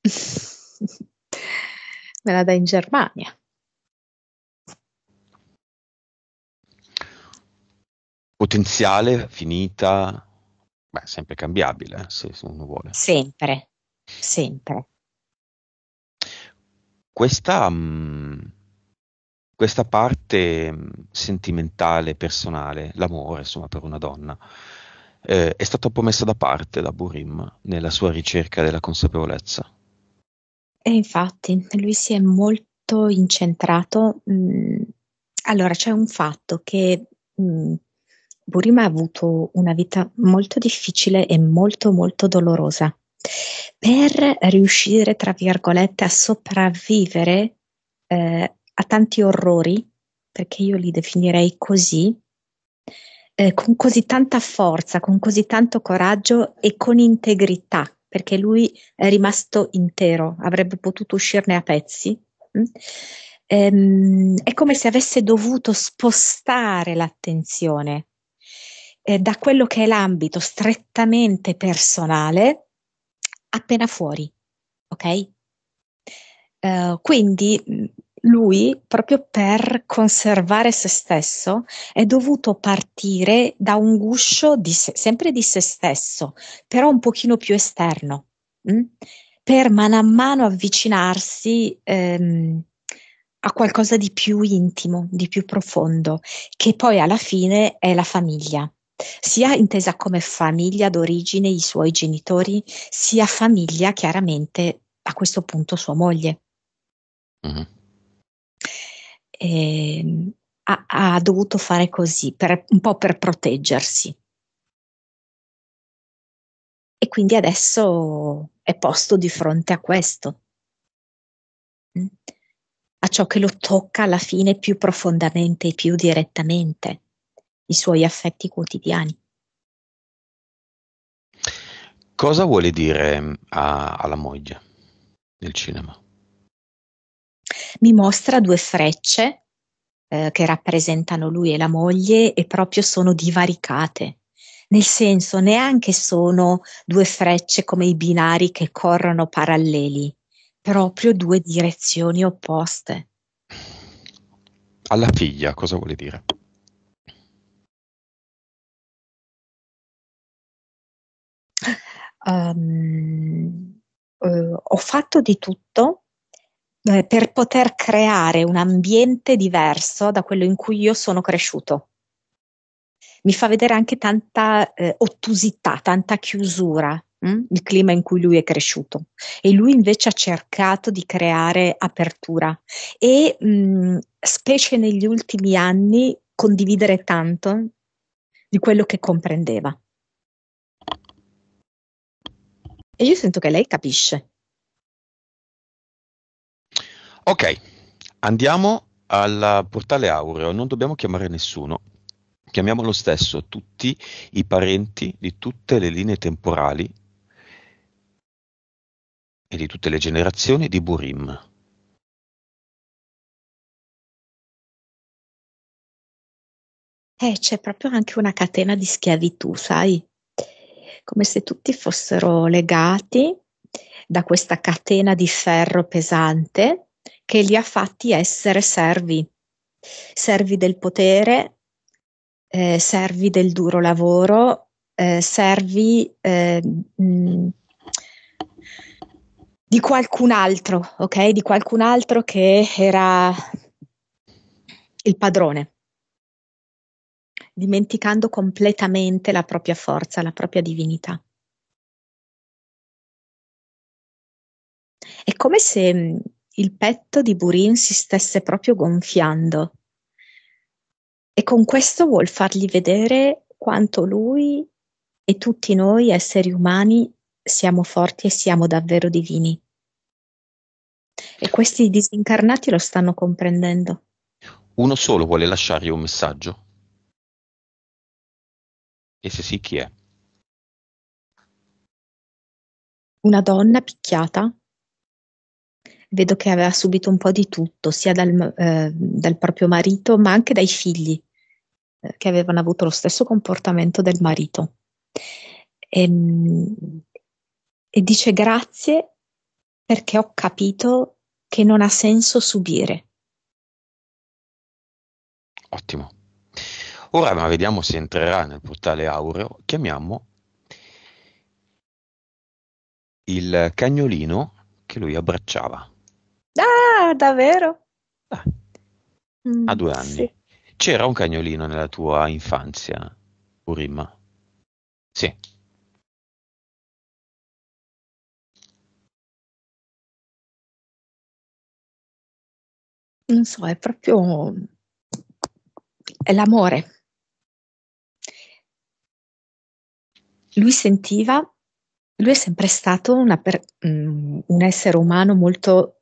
S1: Me la dai in Germania.
S2: Potenziale, finita, beh, sempre cambiabile, eh, se uno vuole.
S3: Sempre, sempre.
S2: Questa, mh, mm, questa parte mm, sentimentale, personale, l'amore, insomma, per una donna, eh, è stata un po' messa da parte da Burim nella sua ricerca della consapevolezza.
S3: E infatti, lui si è molto incentrato. Mm, allora c'è un fatto che, mm, Burima ha avuto una vita molto difficile e molto, molto dolorosa. Per riuscire, tra virgolette, a sopravvivere, ehm, a tanti orrori, perché io li definirei così, ehm, con così tanta forza, con così tanto coraggio e con integrità perché lui è rimasto intero, avrebbe potuto uscirne a pezzi. Mm? Ehm, è come se avesse dovuto spostare l'attenzione eh, da quello che è l'ambito strettamente personale appena fuori, ok? Uh, quindi mm, lui, proprio per conservare se stesso, è dovuto partire da un guscio di se, sempre di se stesso, però un pochino più esterno, mh? Mm? per mano a mano avvicinarsi ehm, a qualcosa di più intimo, di più profondo, che poi alla fine è la famiglia sia intesa come famiglia d'origine, i suoi genitori, sia famiglia chiaramente a questo punto sua moglie. Uh-huh eh, ha, ha, dovuto fare così, per,
S1: un po' per proteggersi. E quindi adesso è posto di fronte a questo,
S3: mm. a ciò che lo tocca alla fine più profondamente e più direttamente, i suoi affetti quotidiani.
S2: Cosa vuole dire mm, a, alla moglie nel cinema?
S3: mi mostra due frecce eh, che rappresentano lui e la moglie e proprio sono divaricate. Nel senso, neanche sono due frecce come i binari che corrono paralleli, proprio due direzioni
S1: opposte.
S2: Alla figlia, cosa vuole dire?
S1: Um, eh, ho fatto di tutto eh, per
S3: poter creare un ambiente diverso da quello in cui io sono cresciuto. Mi fa vedere anche tanta eh, ottusità, tanta chiusura, mh? Hm, il clima in cui lui è cresciuto. E lui invece ha cercato di creare apertura e mh, mm, specie negli ultimi anni condividere tanto
S1: di quello che comprendeva. E io sento che lei capisce
S2: Ok, andiamo al portale aureo, non dobbiamo chiamare nessuno, chiamiamo lo stesso tutti i parenti di tutte le linee temporali e di tutte le generazioni di Burim.
S1: Eh, c'è proprio anche una catena di schiavitù, sai? Come se tutti fossero
S3: legati da questa catena di ferro pesante che li ha fatti essere servi, servi del potere, eh, servi del duro lavoro, eh, servi eh, mh, mm, di qualcun altro, ok? Di qualcun altro che era il padrone, dimenticando completamente la propria forza, la propria divinità. È come se mm, il petto di Burin si stesse proprio gonfiando e con questo vuol fargli vedere quanto lui e tutti noi esseri umani siamo forti e siamo davvero divini. E questi disincarnati lo stanno comprendendo.
S2: Uno solo vuole lasciargli un messaggio.
S1: E se sì, chi è? Una donna picchiata vedo che aveva subito un po' di
S3: tutto, sia dal, eh, dal proprio marito, ma anche dai figli, eh, che avevano avuto lo stesso comportamento del marito. E, ehm, e dice grazie perché ho capito che non ha senso subire.
S2: Ottimo. Ora, ma vediamo se entrerà nel portale aureo, chiamiamo il cagnolino che lui abbracciava.
S3: Ah, davvero?
S1: Ah. Mm,
S2: a due anni. Sì. C'era un cagnolino nella tua infanzia, Urim? Sì.
S1: Non so, è proprio... è l'amore. Lui sentiva, lui è
S3: sempre stato per... Mm, un essere umano molto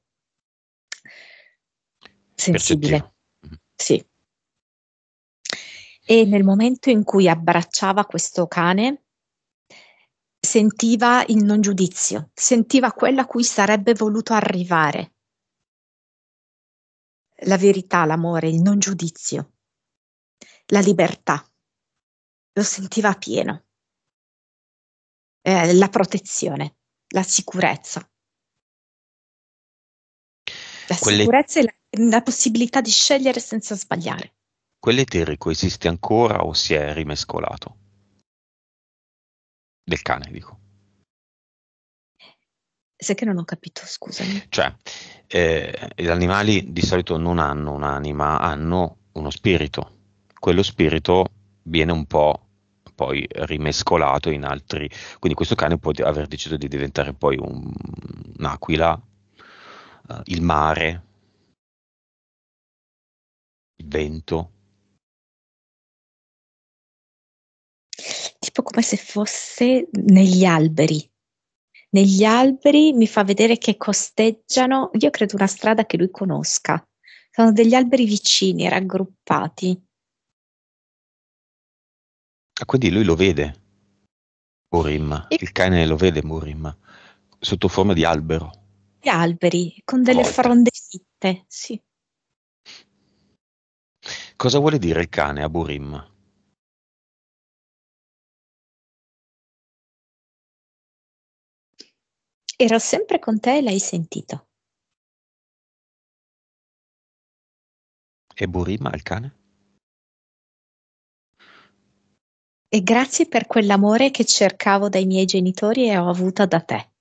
S1: sensibile. Mm-hmm. Sì.
S3: E nel momento in cui abbracciava questo cane, sentiva il non giudizio, sentiva quella a cui sarebbe voluto arrivare. La verità, l'amore, il non giudizio, la libertà.
S1: Lo sentiva pieno. Eh, la protezione, la sicurezza. La Quelle... sicurezza
S3: e la, la possibilità di scegliere senza sbagliare.
S2: Quell'eterico esiste ancora o si è rimescolato? Del cane, dico.
S3: Sai che non ho capito, scusami.
S2: Cioè, eh, gli animali di solito non hanno un'anima, hanno uno spirito. Quello spirito viene un po' poi rimescolato in altri. Quindi questo cane può aver deciso di diventare poi un, un'aquila uh, il mare,
S1: il vento. Tipo come se fosse negli alberi.
S3: Negli alberi mi fa vedere che costeggiano, io credo una strada che lui conosca. Sono degli alberi vicini, raggruppati.
S2: Ah, quindi lui lo vede, Murim. E... Il cane lo vede, Murim, sotto forma di albero
S3: gli alberi con delle Molto. fronde fitte, sì.
S2: Cosa vuole dire il cane a Burim?
S1: Ero sempre con te e l'hai sentito. E Burim al cane? E grazie per quell'amore che cercavo dai miei genitori e ho avuto da te.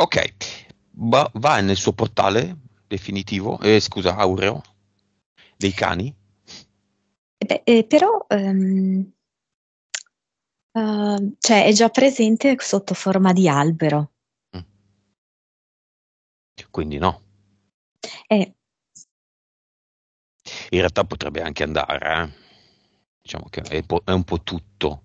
S2: Ok, va, va nel suo portale definitivo, eh, scusa, aureo, dei cani.
S3: Beh, eh, però um, uh, cioè è già presente sotto forma di albero. Mm.
S1: Quindi no. Eh.
S2: In realtà potrebbe anche andare, eh? diciamo che è, po- è un po' tutto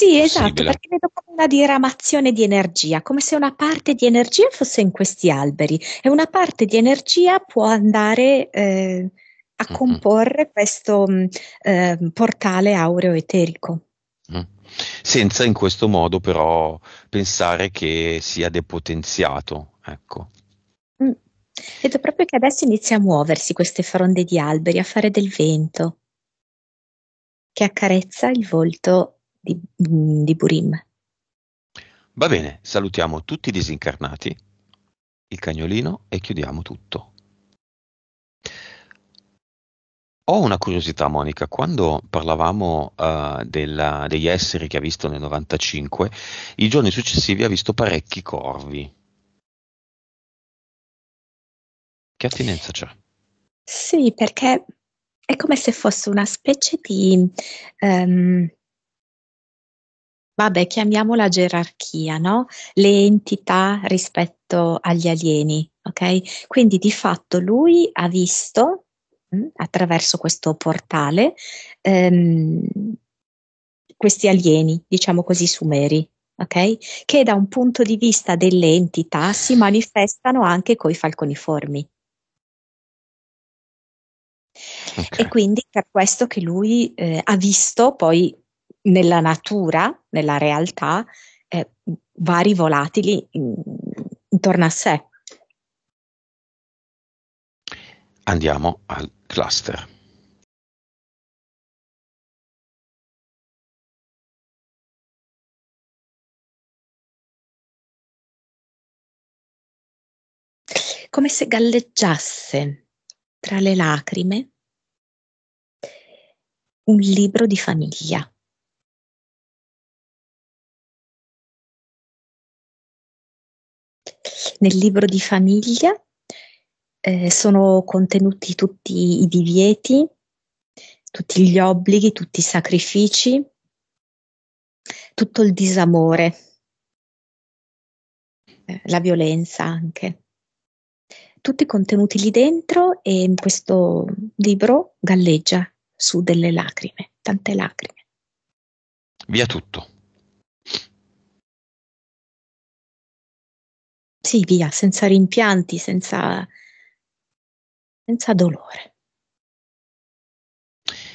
S1: sì, esatto, perché vedo
S3: come una diramazione di energia, come se una parte di energia fosse in questi alberi e una parte di energia può andare eh, a mm-hmm. comporre questo eh, portale aureo eterico.
S2: Mm. Senza in questo modo però pensare che sia depotenziato, ecco.
S3: Mm. Vedo proprio che adesso inizia a muoversi queste fronde di alberi, a fare del vento che accarezza il volto di, mm, di Purim.
S2: Va bene, salutiamo tutti i disincarnati, il cagnolino e chiudiamo tutto. Ho una curiosità, Monica, quando parlavamo uh, della, degli esseri che ha visto nel 95, i giorni successivi ha visto parecchi corvi.
S1: Che attinenza c'è? Sì, perché è come se fosse una
S3: specie di um, vabbè, chiamiamola gerarchia, no? Le entità rispetto agli alieni, ok? Quindi di fatto lui ha visto mh, mm, attraverso questo portale ehm, questi alieni, diciamo così, sumeri. ok? Che da un punto di vista delle entità si manifestano anche coi falconiformi. Okay. E quindi per questo che lui eh, ha visto poi nella natura, nella realtà, eh, vari volatili in, intorno a sé.
S1: Andiamo al cluster. come se galleggiasse tra le lacrime un libro di famiglia. Nel libro di famiglia eh, sono contenuti tutti i divieti, tutti
S3: gli obblighi, tutti i sacrifici, tutto il disamore, eh, la violenza anche. Tutti contenuti lì dentro e in questo libro galleggia su delle
S1: lacrime, tante lacrime.
S2: Via tutto.
S1: Sì, via, senza rimpianti, senza, senza dolore.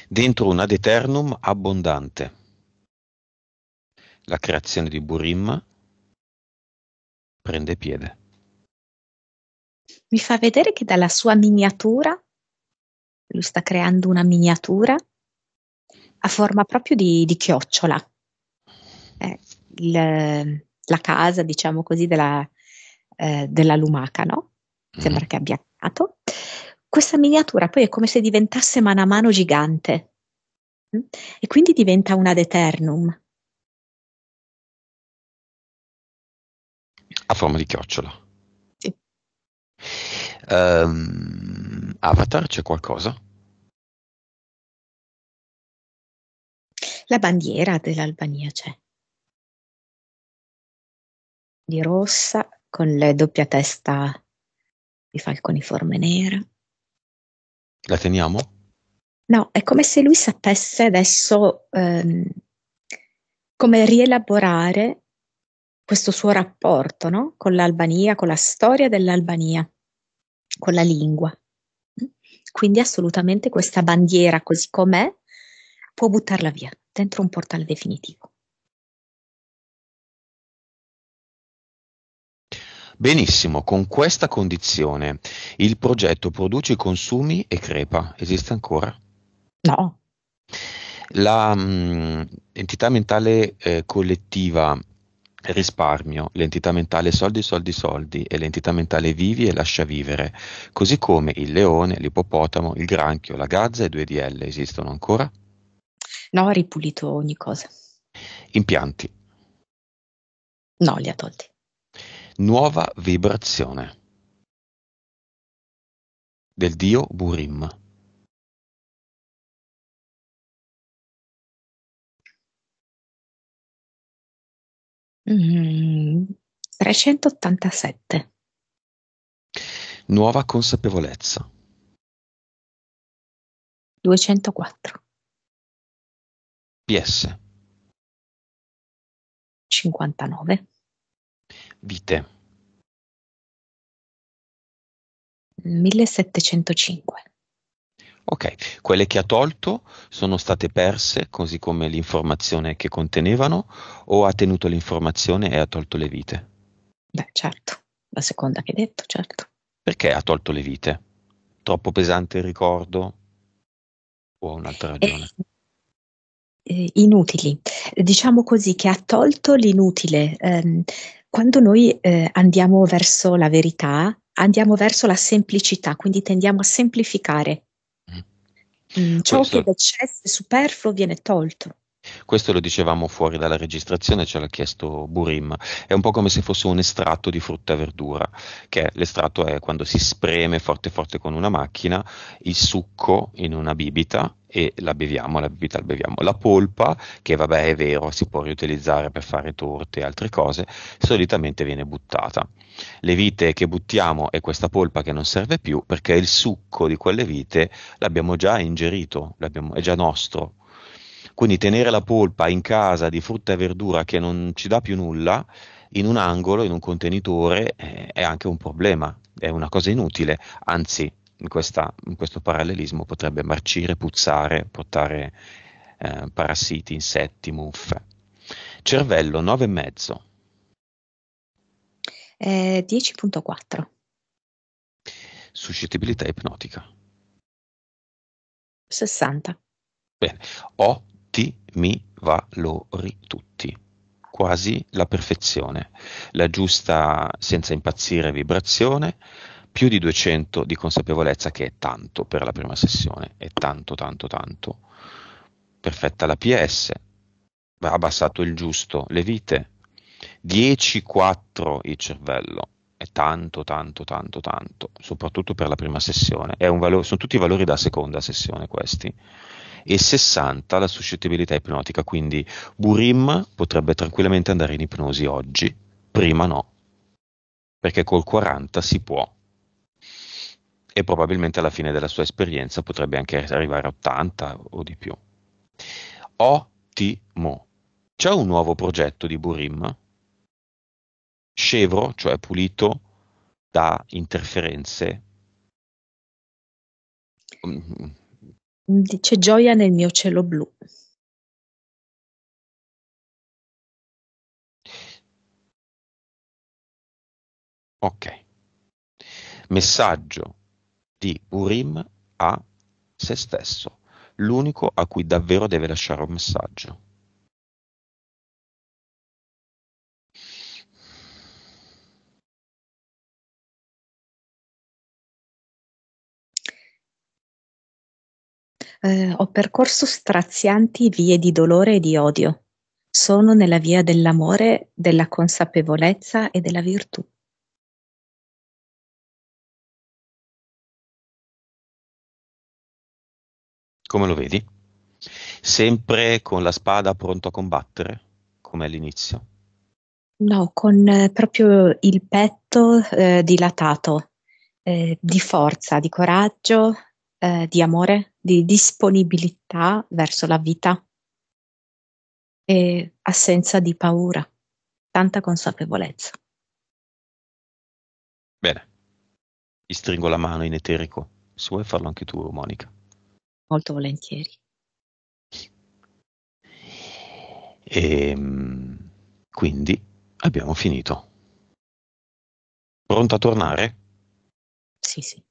S2: Dentro un ad eternum abbondante. La creazione di Burim prende piede.
S3: Mi fa vedere che dalla sua miniatura, lui sta creando una miniatura a forma proprio di, di chiocciola. Eh, il, la casa, diciamo così, della eh, della lumaca, no? Sembra mm-hmm. che abbia creato. Questa miniatura poi è come se diventasse mano a mano gigante
S1: mm? e quindi diventa una ad eternum. A forma di chiocciola. Sì. Um, Avatar c'è qualcosa? La bandiera dell'Albania c'è. Di rossa, con la doppia testa di
S2: falconiforme nera. La teniamo?
S1: No, è come se lui
S3: sapesse adesso ehm, come rielaborare questo suo rapporto no? con l'Albania, con la storia dell'Albania, con la lingua. Quindi assolutamente questa bandiera così com'è
S1: può buttarla via dentro un portale definitivo.
S2: Benissimo, con questa condizione il progetto produce consumi e crepa. Esiste ancora? No. L'entità mm, mentale eh, collettiva risparmio, l'entità mentale soldi, soldi, soldi e l'entità mentale vivi e lascia vivere, così come il leone, l'ippopotamo, il granchio, la gazza e 2DL esistono ancora?
S3: No, ha ripulito ogni cosa.
S2: Impianti? No, li ha tolti nuova vibrazione
S1: del dio Burim. Mm, mm-hmm. 387. Nuova consapevolezza. 204. PS. 59 vite. 1705.
S2: Ok, quelle che ha tolto sono state perse, così come l'informazione che contenevano, o ha tenuto l'informazione e ha tolto le vite?
S3: Beh, certo, la seconda che hai detto, certo.
S2: Perché ha tolto le vite? Troppo pesante il ricordo? O un'altra eh, ragione? Eh
S3: inutili. Diciamo così che ha tolto l'inutile, ehm, quando noi eh, andiamo verso la verità, andiamo verso la semplicità, quindi tendiamo a semplificare. Mm. mm ciò Questo... che d'eccesso è superfluo viene tolto.
S2: Questo lo dicevamo fuori dalla registrazione, ce l'ha chiesto Burim. È un po' come se fosse un estratto di frutta e verdura, che l'estratto è quando si spreme forte forte con una macchina il succo in una bibita e la beviamo, la bibita la beviamo. La polpa, che vabbè è vero, si può riutilizzare per fare torte e altre cose, solitamente viene buttata. Le vite che buttiamo è questa polpa che non serve più perché il succo di quelle vite l'abbiamo già ingerito, l'abbiamo, è già nostro. Quindi tenere la polpa in casa di frutta e verdura che non ci dà più nulla, in un angolo, in un contenitore, eh, è anche un problema, è una cosa inutile, anzi in, questa, in questo parallelismo potrebbe marcire, puzzare, portare eh, parassiti, insetti, muffe. Cervello 9,5.
S1: Eh, 10.4.
S2: Suscettibilità ipnotica.
S1: 60.
S2: Bene, ottimi valori tutti, quasi la perfezione, la giusta senza impazzire vibrazione, più di 200 di consapevolezza che è tanto per la prima sessione, è tanto, tanto, tanto. Perfetta la PS, ha abbassato il giusto, le vite, 10-4 il cervello, è tanto, tanto, tanto, tanto, soprattutto per la prima sessione. Valore, sono tutti valori da seconda sessione questi. E 60 la suscettibilità ipnotica, quindi Burim potrebbe tranquillamente andare in ipnosi oggi, prima no, perché col 40 si può e probabilmente alla fine della sua esperienza potrebbe anche arrivare a 80 o di più. Ottimo. C'è un nuovo progetto di Burim, scevro, cioè pulito da interferenze.
S1: Dice mm, gioia nel mio cielo blu.
S2: Ok. Messaggio di Urim a se stesso, l'unico a cui davvero deve lasciare un messaggio.
S1: Eh, ho percorso
S3: strazianti vie di dolore e di odio. Sono nella via dell'amore, della
S1: consapevolezza e della virtù. come lo vedi?
S2: Sempre con la spada pronto a combattere, come all'inizio?
S3: No, con eh, proprio il petto eh, dilatato, eh, di forza, di coraggio, eh, di amore, di disponibilità
S1: verso la vita e assenza di paura, tanta consapevolezza.
S2: Bene, ti stringo la mano in eterico, se vuoi farlo anche tu, Monica.
S3: Molto volentieri.
S2: E ehm, quindi abbiamo finito. Pronta a tornare? Sì,
S1: sì.